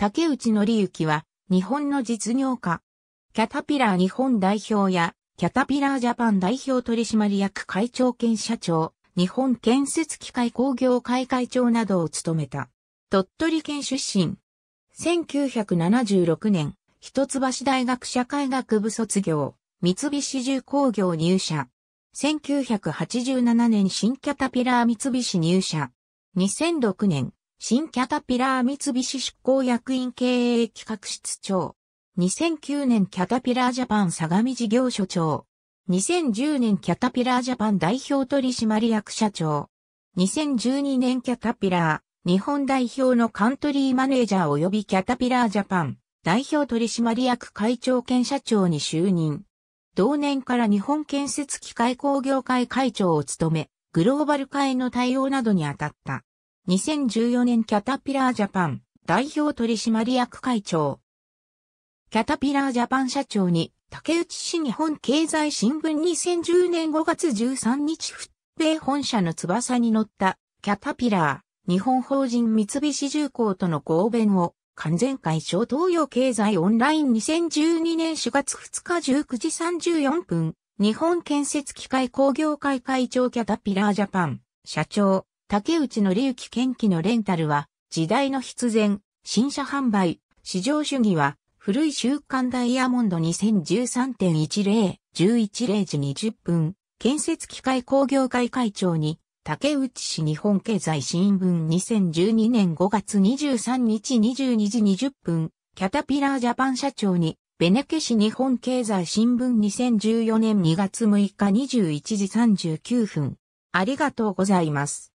竹内則之は、日本の実業家。キャタピラー日本代表や、キャタピラージャパン代表取締役会長兼社長、日本建設機械工業会会長などを務めた。鳥取県出身。1976年、一橋大学社会学部卒業、三菱重工業入社。1987年新キャタピラー三菱入社。2006年、新キャタピラー三菱出向役員経営企画室長。2009年キャタピラージャパン相模事業所長。2010年キャタピラージャパン代表取締役社長。2012年キャタピラー日本代表のカントリーマネージャー及びキャタピラージャパン代表取締役会長兼社長に就任。同年から日本建設機械工業会会長を務め、グローバル化への対応などに当たった。2014年キャタピラージャパン代表取締役会長。キャタピラージャパン社長に竹内市日本経済新聞2010年5月13日復米本社の翼に乗ったキャタピラー日本法人三菱重工との合弁を完全会消。東洋経済オンライン2012年4月2日19時34分日本建設機械工業会会長キャタピラージャパン社長竹内の則之剣機のレンタルは、時代の必然、新車販売、市場主義は、古い週刊ダイヤモンド2013.10、11時20分、建設機械工業会会長に、竹内市日本経済新聞2012年5月23日22時20分、キャタピラージャパン社長に、ベネケ市日本経済新聞2014年2月6日21時39分。ありがとうございます。